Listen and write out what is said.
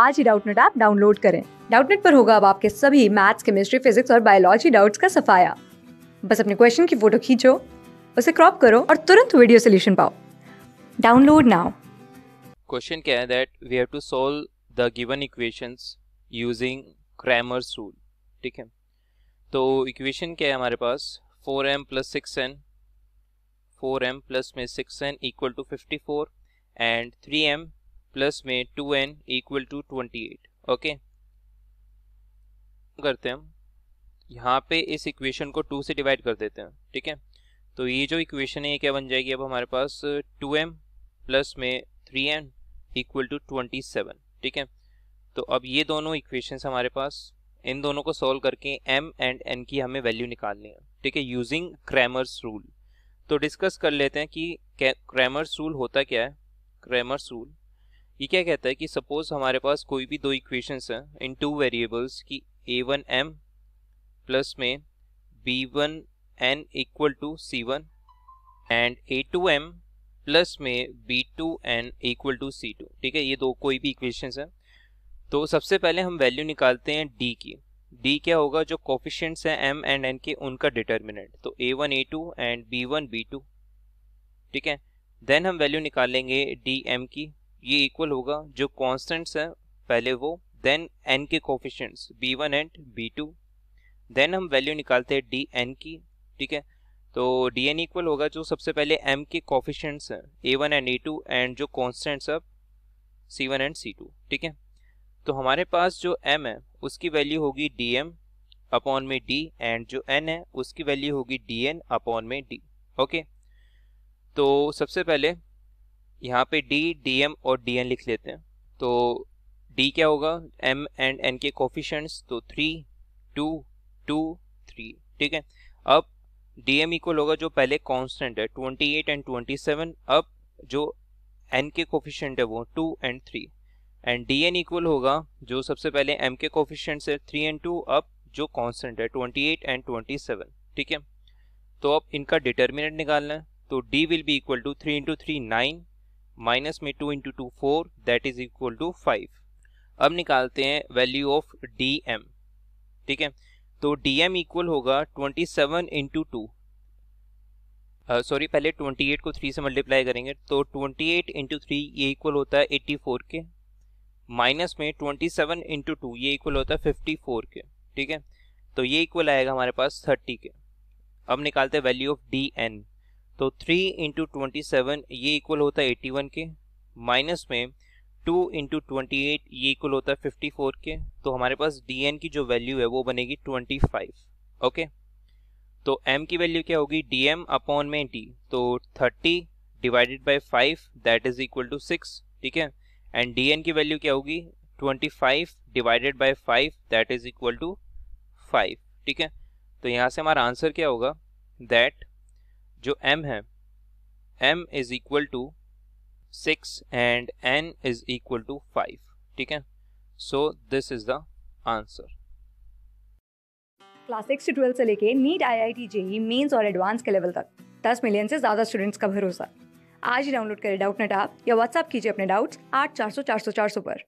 आज ही Doubtnut app download करें डाउटनेट पर होगा अब आपके सभी मैथ्स केमिस्ट्री फिजिक्स और बायोलॉजी डाउट्स का सफाया बस अपने क्वेश्चन की फोटो खींचो उसे क्रॉप करो और तुरंत वीडियो सोल्यूशन पाओ डाउनलोड नाउ क्वेश्चन क्या है that we have to solve the given equations using Cramer's rule ठीक है तो इक्वेशन क्या है हमारे पास 4m M plus six N four M plus में six N equal to fifty four and three M plus में two N equal to twenty eight okay करते हैं हम यहाँ पे इस इक्वेशन को टू से डिवाइड कर देते हैं ठीक है तो ये जो इक्वेशन है ये क्या बन जाएगी अब हमारे पास टू एम प्लस में three N equal to twenty seven ठीक है तो अब ये दोनों इक्वेशन हमारे पास इन दोनों को सॉल्व करके m एंड n की हमें वैल्यू निकालनी है ठीक है यूजिंग क्रैमर्स रूल तो डिस्कस कर लेते हैं कि क्रैमर्स रूल होता क्या है क्रैमर्स रूल ये क्या कहता है कि सपोज हमारे पास कोई भी दो इक्वेशंस हैं इन टू वेरिएबल्स कि ए वन एम प्लस में B one N equal to C one and A two M plus में B two N equal to C two ठीक है ये दो कोई भी इक्वेशंस हैं तो सबसे पहले हम वैल्यू निकालते हैं डी की डी क्या होगा जो कोफिशेंट्स हैं एम एंड एन के उनका डिटर्मिनेंट तो A one A two and B one B two ठीक है देन हम वैल्यू निकालेंगे डी एम की ये इक्वल होगा जो कॉन्स्टेंट्स हैं पहले वो देन एन के coefficients B one and B two then हम वैल्यू निकालते हैं डी एन की ठीक है तो डी एन इक्वल होगा जो सबसे पहले एम के कॉफिशेंट्स हैं A one and A two and जो कॉन्स्टेंट्स अब C one and C two ठीक है तो हमारे पास जो एम है उसकी वैल्यू होगी डी एम अपॉन में डी एंड जो एन है उसकी वैल्यू होगी डी एन अपॉन में डी ओके तो सबसे पहले यहाँ पे डी डी एम और डी एन लिख लेते हैं तो डी क्या होगा एम एंड एन के कोफिशंट्स तो थ्री टू टू थ्री ठीक है अब डी एम इक्वल होगा जो पहले कांस्टेंट है twenty eight and twenty seven अब जो एन के कोफिशेंट है वो two and three and D N equal होगा जो सबसे पहले एम के कोफिशेंट है थ्री एंड टू अब जो कांस्टेंट है twenty eight and twenty seven ठीक है तो अब इनका डिटर्मिनेंट निकालना है तो D will be equal to three into three nine minus में two into two four that is equal to five अब निकालते हैं वैल्यू ऑफ डी एम ठीक है तो डी एम इक्वल होगा twenty seven into two sorry पहले twenty eight को थ्री से मल्टीप्लाई करेंगे तो ट्वेंटी एट इंटू थ्री ये इक्वल होता है एट्टी फोर के माइनस में ट्वेंटी सेवन इंटू टू ये इक्वल होता है फिफ्टी फोर के ठीक है तो ये इक्वल आएगा हमारे पास थर्टी के अब निकालते हैं वैल्यू ऑफ डी एन तो थ्री इंटू ट्वेंटी सेवन ये इक्वल होता है एट्टी वन के माइनस में टू इंटू ट्वेंटी एट ये इक्वल होता है फिफ्टी फोर के तो हमारे पास डी एन की जो वैल्यू है वो बनेगी ट्वेंटी फाइव ओके तो एम की वैल्यू क्या होगी डी एम अपॉन में डी तो thirty divided by five that is equal to six ठीक है एंड डी एन की वैल्यू क्या होगी twenty five divided by five that is equal to five ठीक है तो यहाँ से हमारा आंसर क्या होगा दैट जो m है m is equal to six and n is equal to five ठीक है so this is the answer class six से ट्वेल्थ से लेके NEET I I T JEE Mains और एडवांस के लेवल तक दस मिलियन से ज़्यादा स्टूडेंट्स का भरोसा आज ही डाउनलोड करें डाउट नेट आप या व्हाट्सअप कीजिए अपने डाउट्स आठ चार सौ चार सौ चार सौ पर